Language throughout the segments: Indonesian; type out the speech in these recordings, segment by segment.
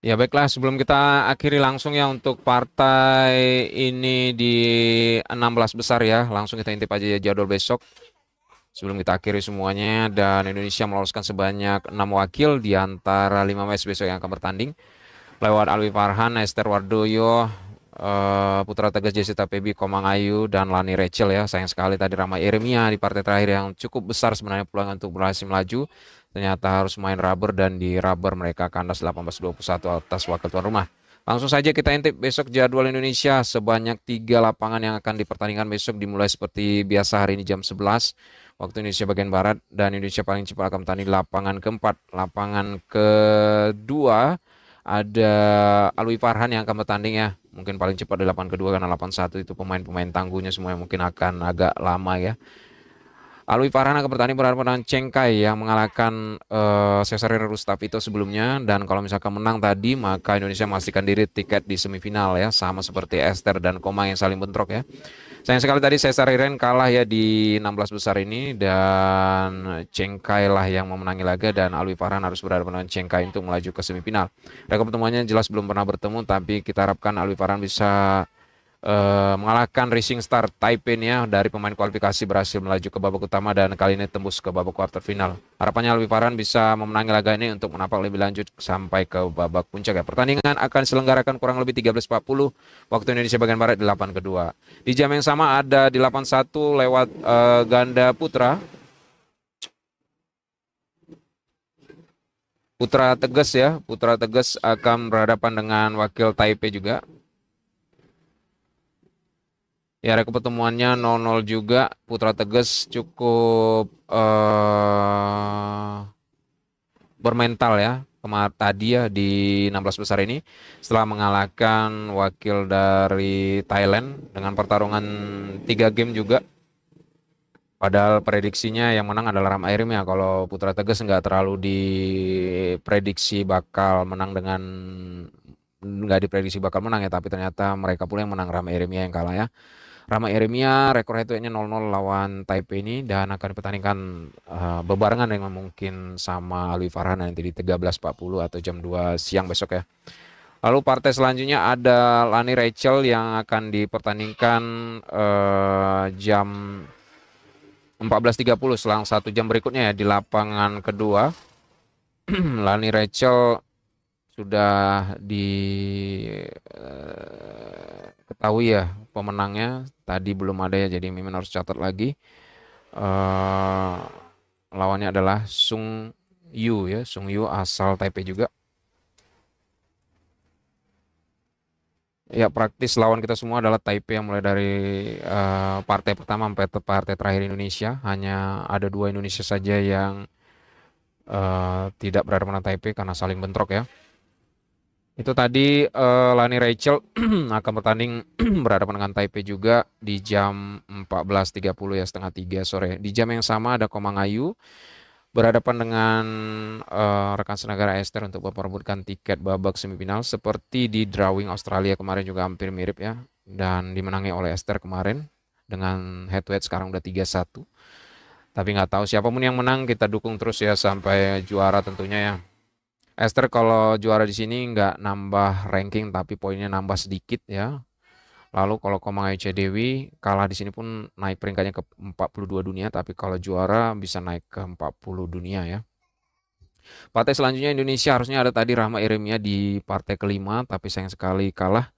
Ya baiklah sebelum kita akhiri langsung ya untuk partai ini di 16 besar ya langsung kita intip aja ya jadwal besok sebelum kita akhiri semuanya dan Indonesia meloloskan sebanyak 6 wakil di antara 5 match besok yang akan bertanding lewat Alwi Farhan, Esther Wardoyo, eh, Putra Tegas Jessica Pebi, Komang Ayu dan Lani Rachel ya sayang sekali tadi Rama Irmia di partai terakhir yang cukup besar sebenarnya peluang untuk berhasil melaju ternyata harus main rubber dan di rubber mereka kandas 18-21 atas wakil tuan rumah. Langsung saja kita intip besok jadwal Indonesia sebanyak tiga lapangan yang akan dipertandingkan besok dimulai seperti biasa hari ini jam 11 waktu Indonesia bagian Barat dan Indonesia paling cepat akan bertanding lapangan keempat. Lapangan kedua ada Alwi Farhan yang akan bertanding ya mungkin paling cepat di lapangan kedua karena 81 itu pemain-pemain tangguhnya semuanya mungkin akan agak lama ya Alwi Farhana ke Pertani Pertani Cengkai yang mengalahkan uh, eh, Cesarina Rustavito sebelumnya dan kalau misalkan menang tadi maka Indonesia memastikan diri tiket di semifinal ya sama seperti Esther dan Komang yang saling bentrok ya. Sayang sekali tadi Cesar Iren kalah ya di 16 besar ini dan Cengkai lah yang memenangi laga dan Alwi Farhan harus berhadapan dengan Cengkai untuk melaju ke semifinal. Rekam pertemuannya jelas belum pernah bertemu tapi kita harapkan Alwi Farhan bisa uh, mengalahkan Racing Star Taipei ya dari pemain kualifikasi berhasil melaju ke babak utama dan kali ini tembus ke babak quarter final. Harapannya lebih parah bisa memenangi laga ini untuk menapak lebih lanjut sampai ke babak puncak ya. Pertandingan akan diselenggarakan kurang lebih 13.40 waktu Indonesia bagian barat di lapan kedua. Di jam yang sama ada di lapan lewat uh, ganda putra Putra Tegas ya, Putra Tegas akan berhadapan dengan wakil Taipei juga. Ya rekor pertemuannya 0-0 juga. Putra Tegas cukup uh, bermental ya kemarin tadi ya di 16 besar ini setelah mengalahkan wakil dari Thailand dengan pertarungan tiga game juga. Padahal prediksinya yang menang adalah Ram Airim ya kalau Putra Tegas nggak terlalu diprediksi bakal menang dengan nggak diprediksi bakal menang ya tapi ternyata mereka pula yang menang Ram Airim ya yang kalah ya. Rama Eremia rekor head to headnya 0-0 lawan Taipei ini dan akan dipertandingkan uh, eh, bebarengan dengan mungkin sama Alwi Farhan nanti di 13.40 atau jam 2 siang besok ya. Lalu partai selanjutnya ada Lani Rachel yang akan dipertandingkan uh, jam 14.30 selang satu jam berikutnya ya di lapangan kedua. Lani Rachel sudah diketahui eh, uh, ya pemenangnya tadi belum ada ya jadi mimin harus catat lagi uh, lawannya adalah Sung Yu ya Sung Yu asal Taipei juga ya praktis lawan kita semua adalah Taipei yang mulai dari uh, partai pertama sampai partai terakhir Indonesia hanya ada dua Indonesia saja yang uh, tidak berhadapan dengan Taipei karena saling bentrok ya itu tadi uh, Lani Rachel akan bertanding berhadapan dengan Taipei juga di jam 14.30 ya setengah tiga sore. Di jam yang sama ada Komang Ayu berhadapan dengan uh, rekan senegara Esther untuk memperebutkan tiket babak semifinal seperti di drawing Australia kemarin juga hampir mirip ya dan dimenangi oleh Esther kemarin dengan head to head sekarang udah 3-1. Tapi nggak tahu siapapun yang menang kita dukung terus ya sampai juara tentunya ya. Esther kalau juara di sini nggak nambah ranking tapi poinnya nambah sedikit ya. Lalu kalau Komang Ayu Dewi kalah di sini pun naik peringkatnya ke 42 dunia tapi kalau juara bisa naik ke 40 dunia ya. Partai selanjutnya Indonesia harusnya ada tadi Rahma Iremia di partai kelima tapi sayang sekali kalah.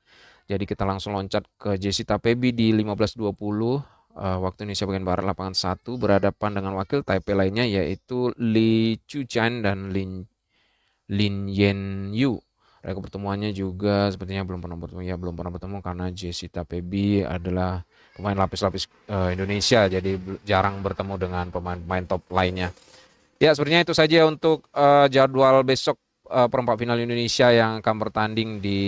Jadi kita langsung loncat ke Jesse Tapebi di 15.20 uh, eh, waktu Indonesia bagian barat lapangan 1 berhadapan dengan wakil Taipei lainnya yaitu Li Chuchan dan Lin Lin Yen Yu. Mereka pertemuannya juga sepertinya belum pernah bertemu ya belum pernah bertemu karena Jessica Pebi adalah pemain lapis-lapis uh, Indonesia jadi jarang bertemu dengan pemain-pemain top lainnya. Ya sepertinya itu saja untuk uh, jadwal besok uh, perempat final Indonesia yang akan bertanding di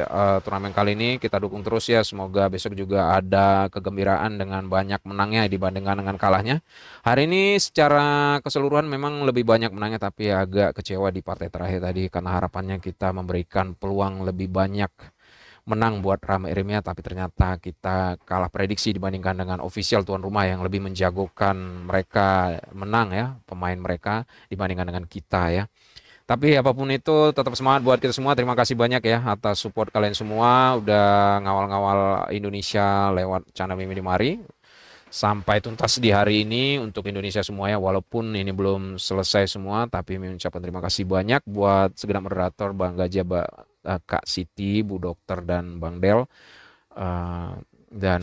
uh, turnamen kali ini. Kita dukung terus ya. Semoga besok juga ada kegembiraan dengan banyak menangnya dibandingkan dengan kalahnya. Hari ini secara keseluruhan memang lebih banyak menangnya tapi agak kecewa di partai terakhir tadi karena harapannya kita memberikan peluang lebih banyak menang buat Rama Irimia tapi ternyata kita kalah prediksi dibandingkan dengan official tuan rumah yang lebih menjagokan mereka menang ya pemain mereka dibandingkan dengan kita ya. Tapi apapun itu tetap semangat buat kita semua. Terima kasih banyak ya atas support kalian semua udah ngawal-ngawal Indonesia lewat channel Mimi Dimari. Sampai tuntas di hari ini untuk Indonesia semua ya. Walaupun ini belum selesai semua, tapi Mimi ucapkan terima kasih banyak buat segenap moderator Bang Gajah, eh, Kak Siti, Bu Dokter dan Bang Del. Eh, dan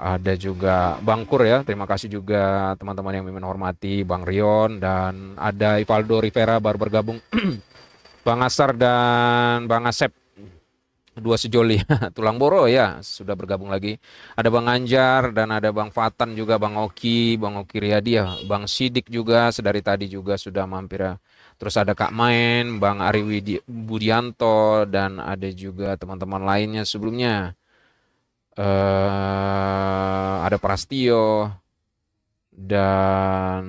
ada juga Bang Kur ya. Terima kasih juga teman-teman yang memang hormati Bang Rion dan ada Ivaldo Rivera baru bergabung. Bang Asar dan Bang Asep dua sejoli tulang boro ya sudah bergabung lagi ada bang Anjar dan ada bang Fatan juga bang Oki bang Oki Riyadi ya bang Sidik juga sedari tadi juga sudah mampir ya. terus ada Kak Main bang Ari Budianto dan ada juga teman-teman lainnya sebelumnya uh, ada Prastio dan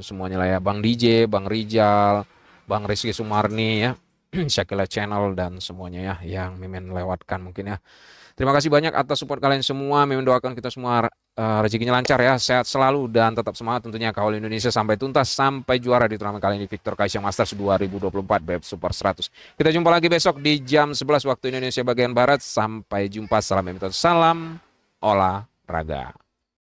semuanya lah ya Bang DJ, Bang Rijal, Bang Rizky Sumarni ya. Shakila Channel dan semuanya ya yang Mimin lewatkan mungkin ya. Terima kasih banyak atas support kalian semua. Mimin doakan kita semua eh, rezekinya lancar ya, sehat selalu dan tetap semangat tentunya kawal Indonesia sampai tuntas sampai juara di turnamen kali ini Victor Kaisang Masters 2024 BEP Super 100. Kita jumpa lagi besok di jam 11 waktu Indonesia bagian barat. Sampai jumpa. Salam Mimin. Salam olahraga.